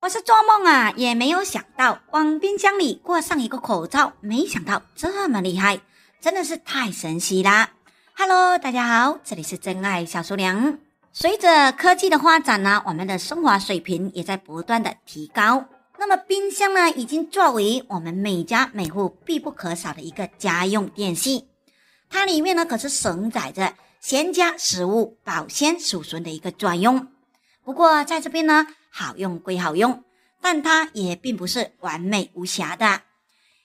我是做梦啊，也没有想到往冰箱里挂上一个口罩，没想到这么厉害，真的是太神奇啦 Hello，大家好，这里是真爱小厨娘。随着科技的发展呢，我们的生活水平也在不断的提高。那么冰箱呢，已经作为我们每家每户必不可少的一个家用电器，它里面呢可是承载着咸家食物保鲜储存的一个专用。不过，在这边呢，好用归好用，但它也并不是完美无瑕的。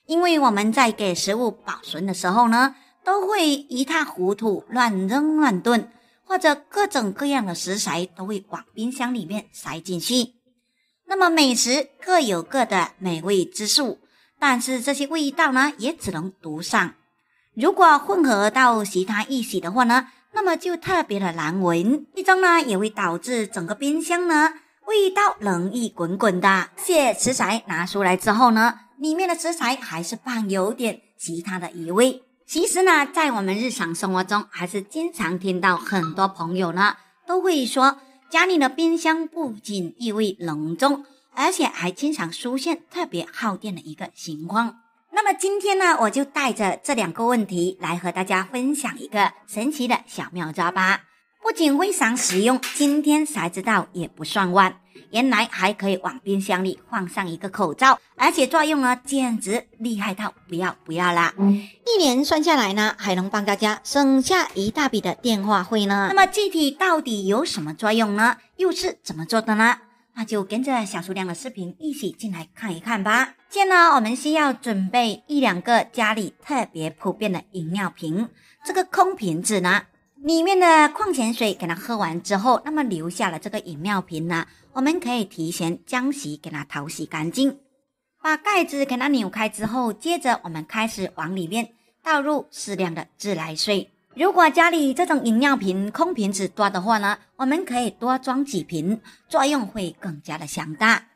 因为我们在给食物保存的时候呢，都会一塌糊涂，乱扔乱炖，或者各种各样的食材都会往冰箱里面塞进去。那么美食各有各的美味之处，但是这些味道呢，也只能独上。如果混合到其他一起的话呢？那么就特别的难闻，最终呢也会导致整个冰箱呢味道浓溢滚滚的。卸食材拿出来之后呢，里面的食材还是伴有点其他的异味。其实呢，在我们日常生活中，还是经常听到很多朋友呢都会说，家里的冰箱不仅异味浓重，而且还经常出现特别耗电的一个情况。那么今天呢，我就带着这两个问题来和大家分享一个神奇的小妙招吧。不仅非常实用，今天才知道也不算晚。原来还可以往冰箱里放上一个口罩，而且作用呢简直厉害到不要不要啦！一年算下来呢，还能帮大家省下一大笔的电话费呢。那么具体到底有什么作用呢？又是怎么做的呢？那就跟着小厨娘的视频一起进来看一看吧。现呢，我们需要准备一两个家里特别普遍的饮料瓶，这个空瓶子呢，里面的矿泉水给它喝完之后，那么留下了这个饮料瓶呢，我们可以提前将其给它淘洗干净，把盖子给它扭开之后，接着我们开始往里面倒入适量的自来水。如果家里这种饮料瓶空瓶子多的话呢，我们可以多装几瓶，作用会更加的强大。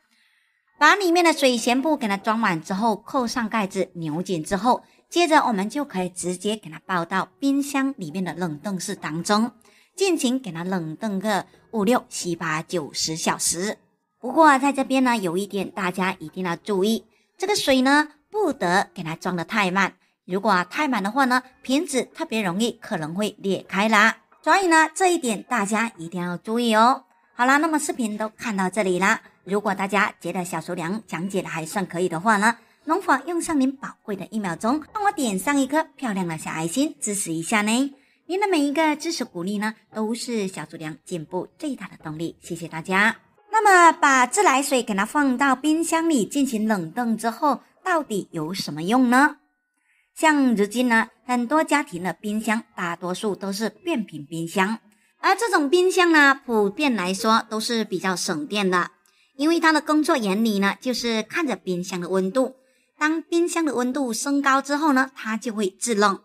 把里面的水全部给它装满之后，扣上盖子，扭紧之后，接着我们就可以直接给它抱到冰箱里面的冷冻室当中，尽情给它冷冻个五六七八九十小时。不过在这边呢，有一点大家一定要注意，这个水呢不得给它装的太满。如果太满的话呢，瓶子特别容易可能会裂开啦。所以呢，这一点大家一定要注意哦。好啦，那么视频都看到这里啦。如果大家觉得小厨娘讲解的还算可以的话呢，能否用上您宝贵的一秒钟，帮我点上一颗漂亮的小爱心支持一下呢？您的每一个支持鼓励呢，都是小厨娘进步最大的动力，谢谢大家。那么把自来水给它放到冰箱里进行冷冻之后，到底有什么用呢？像如今呢，很多家庭的冰箱大多数都是变频冰箱，而这种冰箱呢，普遍来说都是比较省电的，因为它的工作原理呢，就是看着冰箱的温度，当冰箱的温度升高之后呢，它就会制冷，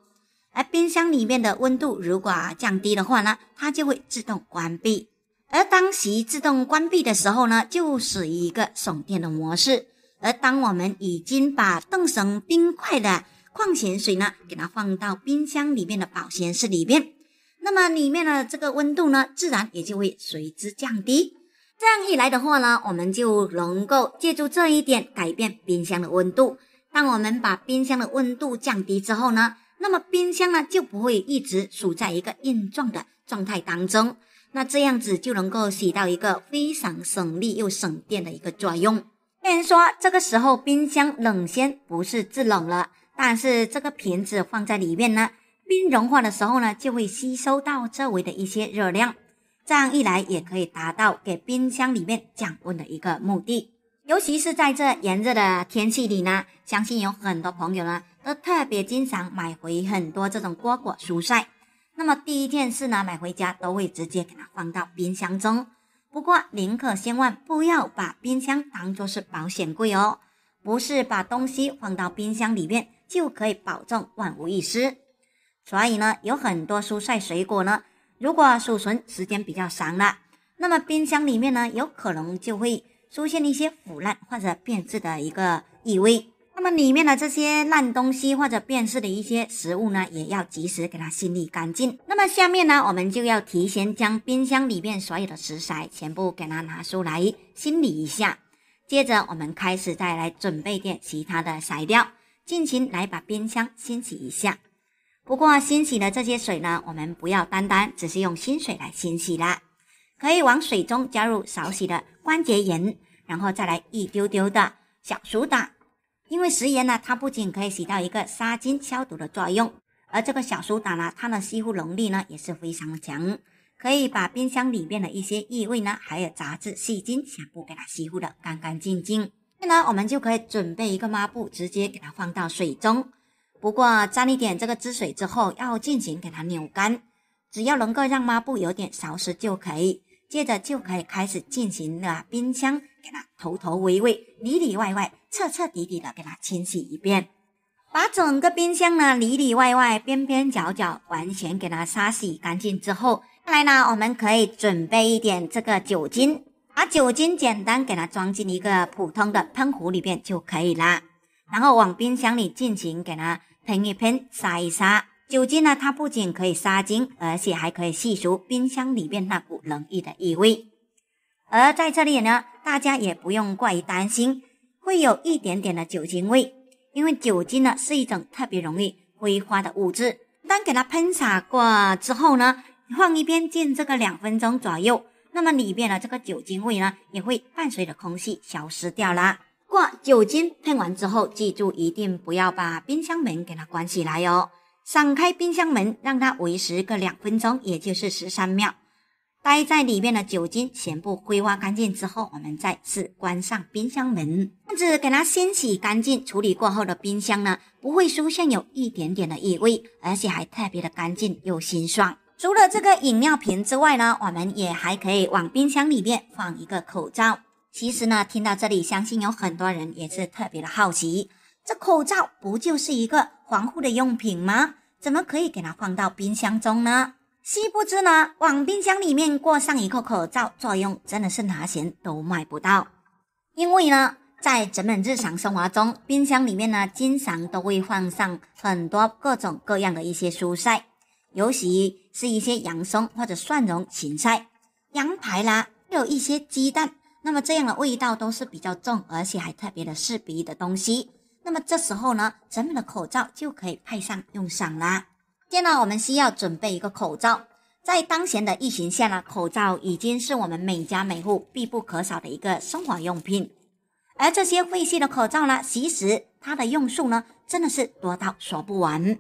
而冰箱里面的温度如果降低的话呢，它就会自动关闭，而当其自动关闭的时候呢，就是一个省电的模式，而当我们已经把冻成冰块的。矿泉水呢，给它放到冰箱里面的保鲜室里面，那么里面的这个温度呢，自然也就会随之降低。这样一来的话呢，我们就能够借助这一点改变冰箱的温度。当我们把冰箱的温度降低之后呢，那么冰箱呢就不会一直处在一个硬状的状态当中。那这样子就能够起到一个非常省力又省电的一个作用。有人说，这个时候冰箱冷鲜不是制冷了？但是这个瓶子放在里面呢，冰融化的时候呢，就会吸收到周围的一些热量，这样一来也可以达到给冰箱里面降温的一个目的。尤其是在这炎热的天气里呢，相信有很多朋友呢，都特别经常买回很多这种瓜果蔬菜。那么第一件事呢，买回家都会直接给它放到冰箱中。不过您可千万不要把冰箱当做是保险柜哦，不是把东西放到冰箱里面。就可以保证万无一失。所以呢，有很多蔬菜水果呢，如果储存时间比较长了，那么冰箱里面呢，有可能就会出现一些腐烂或者变质的一个异味。那么里面的这些烂东西或者变质的一些食物呢，也要及时给它清理干净。那么下面呢，我们就要提前将冰箱里面所有的食材全部给它拿出来清理一下。接着我们开始再来准备点其他的材料。尽情来把冰箱清洗一下。不过，清洗的这些水呢，我们不要单单只是用清水来清洗啦，可以往水中加入少许的关节盐，然后再来一丢丢的小苏打。因为食盐呢，它不仅可以起到一个杀菌消毒的作用，而这个小苏打呢，它的吸附能力呢也是非常的强，可以把冰箱里面的一些异味呢，还有杂质细菌，全部给它吸附的干干净净。呢，我们就可以准备一个抹布，直接给它放到水中。不过沾一点这个汁水之后，要进行给它扭干，只要能够让抹布有点潮湿就可以。接着就可以开始进行了冰箱，给它头头尾尾、里里外外、彻彻底底的给它清洗一遍。把整个冰箱呢里里外外、边边角角完全给它刷洗干净之后，接下来呢，我们可以准备一点这个酒精。把酒精简单给它装进一个普通的喷壶里边就可以啦。然后往冰箱里进行给它喷一喷、撒一撒。酒精呢，它不仅可以杀菌，而且还可以去除冰箱里面那股冷意的异味。而在这里呢，大家也不用过于担心会有一点点的酒精味，因为酒精呢是一种特别容易挥发的物质。当给它喷洒过之后呢，放一边静这个两分钟左右。那么里面的这个酒精味呢，也会伴随着空气消失掉啦。不过酒精喷完之后，记住一定不要把冰箱门给它关起来哦，敞开冰箱门，让它维持个两分钟，也就是十三秒。待在里面的酒精全部挥发干净之后，我们再次关上冰箱门，这样子给它清洗干净、处理过后的冰箱呢，不会出现有一点点的异味，而且还特别的干净又清爽。除了这个饮料瓶之外呢，我们也还可以往冰箱里面放一个口罩。其实呢，听到这里，相信有很多人也是特别的好奇，这口罩不就是一个防护的用品吗？怎么可以给它放到冰箱中呢？殊不知呢，往冰箱里面过上一个口罩，作用真的是拿钱都买不到。因为呢，在咱们日常生活中，冰箱里面呢，经常都会放上很多各种各样的一些蔬菜。尤其是一些洋葱或者蒜蓉、芹菜、羊排啦，还有一些鸡蛋，那么这样的味道都是比较重，而且还特别的刺鼻的东西。那么这时候呢，咱们的口罩就可以派上用场啦。接在我们需要准备一个口罩。在当前的疫情下呢，口罩已经是我们每家每户必不可少的一个生活用品。而这些废弃的口罩呢，其实它的用处呢，真的是多到说不完。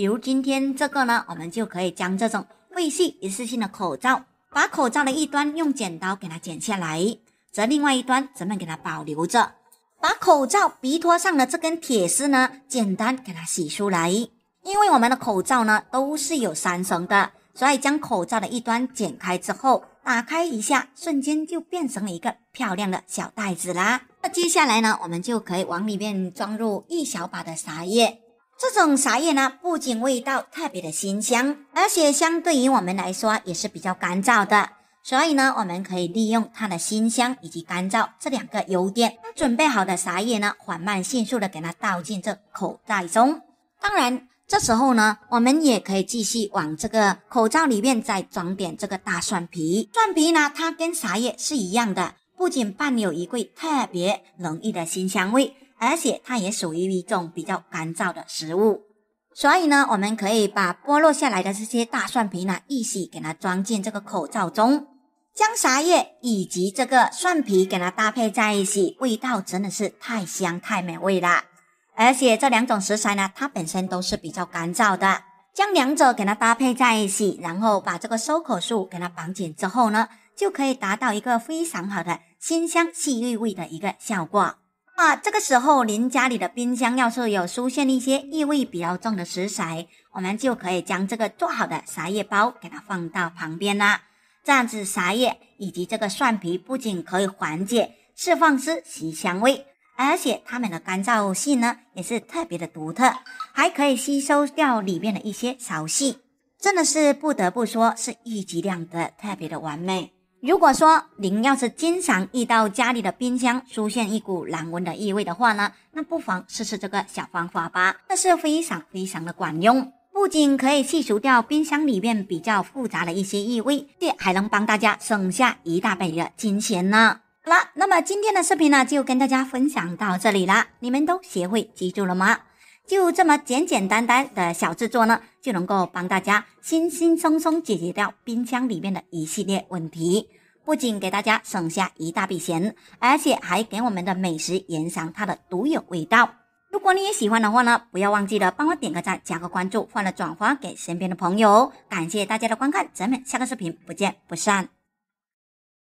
比如今天这个呢，我们就可以将这种废弃一次性的口罩，把口罩的一端用剪刀给它剪下来，则另外一端，咱们给它保留着。把口罩鼻托上的这根铁丝呢，简单给它洗出来。因为我们的口罩呢都是有三层的，所以将口罩的一端剪开之后，打开一下，瞬间就变成了一个漂亮的小袋子啦。那接下来呢，我们就可以往里面装入一小把的茶叶。这种茶叶呢，不仅味道特别的新香，而且相对于我们来说也是比较干燥的，所以呢，我们可以利用它的新香以及干燥这两个优点，准备好的茶叶呢，缓慢迅速的给它倒进这口袋中。当然，这时候呢，我们也可以继续往这个口罩里面再装点这个大蒜皮。蒜皮呢，它跟茶叶是一样的，不仅伴有一股特别浓郁的新香味。而且它也属于一种比较干燥的食物，所以呢，我们可以把剥落下来的这些大蒜皮呢一起给它装进这个口罩中，将茶叶以及这个蒜皮给它搭配在一起，味道真的是太香太美味了。而且这两种食材呢，它本身都是比较干燥的，将两者给它搭配在一起，然后把这个收口处给它绑紧之后呢，就可以达到一个非常好的鲜香细绿味的一个效果。那这个时候，您家里的冰箱要是有出现一些异味比较重的食材，我们就可以将这个做好的茶叶包给它放到旁边啦。这样子，茶叶以及这个蒜皮不仅可以缓解、释放出其香味，而且它们的干燥性呢也是特别的独特，还可以吸收掉里面的一些潮气。真的是不得不说是一举两得，特别的完美。如果说您要是经常遇到家里的冰箱出现一股难闻的异味的话呢，那不妨试试这个小方法吧，那是非常非常的管用，不仅可以去除掉冰箱里面比较复杂的一些异味，这还能帮大家省下一大笔的金钱呢。好了，那么今天的视频呢就跟大家分享到这里了，你们都学会记住了吗？就这么简简单单的小制作呢，就能够帮大家轻轻松松解决掉冰箱里面的一系列问题，不仅给大家省下一大笔钱，而且还给我们的美食延长它的独有味道。如果你也喜欢的话呢，不要忘记了帮我点个赞，加个关注，或者转发给身边的朋友。感谢大家的观看，咱们下个视频不见不散。